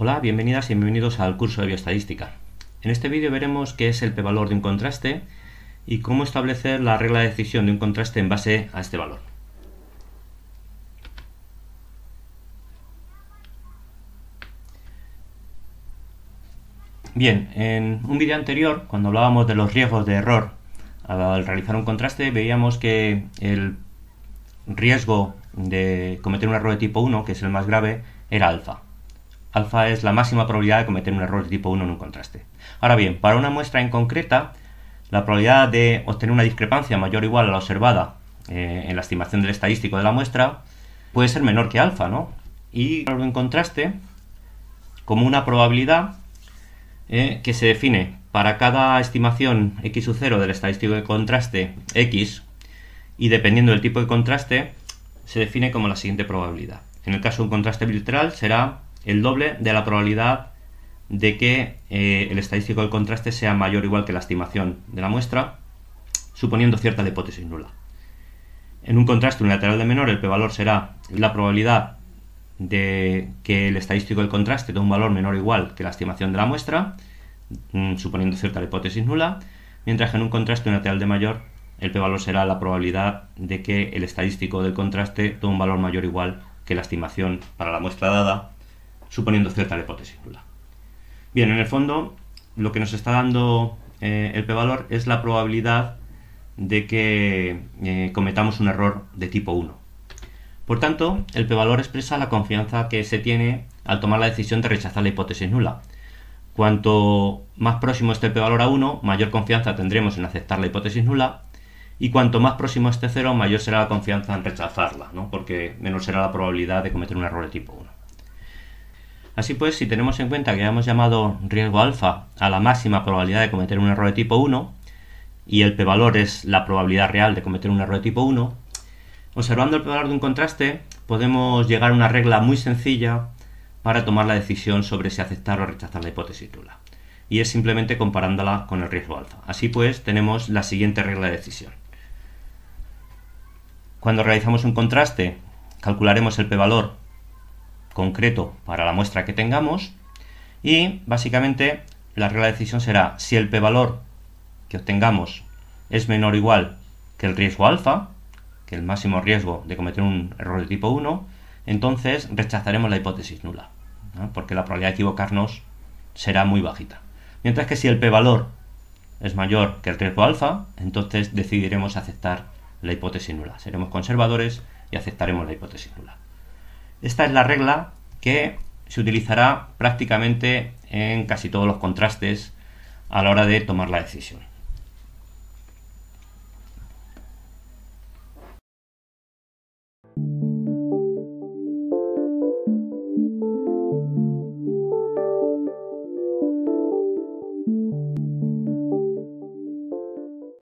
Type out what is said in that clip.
Hola, bienvenidas y bienvenidos al curso de bioestadística. En este vídeo veremos qué es el p-valor de un contraste y cómo establecer la regla de decisión de un contraste en base a este valor. Bien, en un vídeo anterior, cuando hablábamos de los riesgos de error al realizar un contraste, veíamos que el riesgo de cometer un error de tipo 1, que es el más grave, era alfa alfa es la máxima probabilidad de cometer un error de tipo 1 en un contraste. Ahora bien, para una muestra en concreta, la probabilidad de obtener una discrepancia mayor o igual a la observada eh, en la estimación del estadístico de la muestra puede ser menor que alfa, ¿no? Y en contraste, como una probabilidad eh, que se define para cada estimación x sub 0 del estadístico de contraste x, y dependiendo del tipo de contraste, se define como la siguiente probabilidad. En el caso de un contraste bilateral será el doble de la probabilidad de que eh, el estadístico del contraste sea mayor o igual que la estimación de la muestra, suponiendo cierta hipótesis nula. En un contraste unilateral de menor, el p-valor será la probabilidad de que el estadístico del contraste dé un valor menor o igual que la estimación de la muestra, mm, suponiendo cierta hipótesis nula, mientras que en un contraste unilateral de mayor, el p-valor será la probabilidad de que el estadístico del contraste dé un valor mayor o igual que la estimación para la muestra dada, suponiendo cierta hipótesis nula. Bien, en el fondo lo que nos está dando eh, el p-valor es la probabilidad de que eh, cometamos un error de tipo 1. Por tanto, el p-valor expresa la confianza que se tiene al tomar la decisión de rechazar la hipótesis nula. Cuanto más próximo esté el p-valor a 1, mayor confianza tendremos en aceptar la hipótesis nula y cuanto más próximo esté 0, mayor será la confianza en rechazarla, ¿no? porque menos será la probabilidad de cometer un error de tipo 1. Así pues, si tenemos en cuenta que hemos llamado riesgo alfa a la máxima probabilidad de cometer un error de tipo 1, y el p-valor es la probabilidad real de cometer un error de tipo 1, observando el p-valor de un contraste podemos llegar a una regla muy sencilla para tomar la decisión sobre si aceptar o rechazar la hipótesis nula. Y es simplemente comparándola con el riesgo alfa. Así pues, tenemos la siguiente regla de decisión. Cuando realizamos un contraste, calcularemos el p-valor concreto para la muestra que tengamos y básicamente la regla de decisión será si el p-valor que obtengamos es menor o igual que el riesgo alfa, que el máximo riesgo de cometer un error de tipo 1, entonces rechazaremos la hipótesis nula, porque la probabilidad de equivocarnos será muy bajita. Mientras que si el p-valor es mayor que el riesgo alfa, entonces decidiremos aceptar la hipótesis nula. Seremos conservadores y aceptaremos la hipótesis nula. Esta es la regla que se utilizará prácticamente en casi todos los contrastes a la hora de tomar la decisión.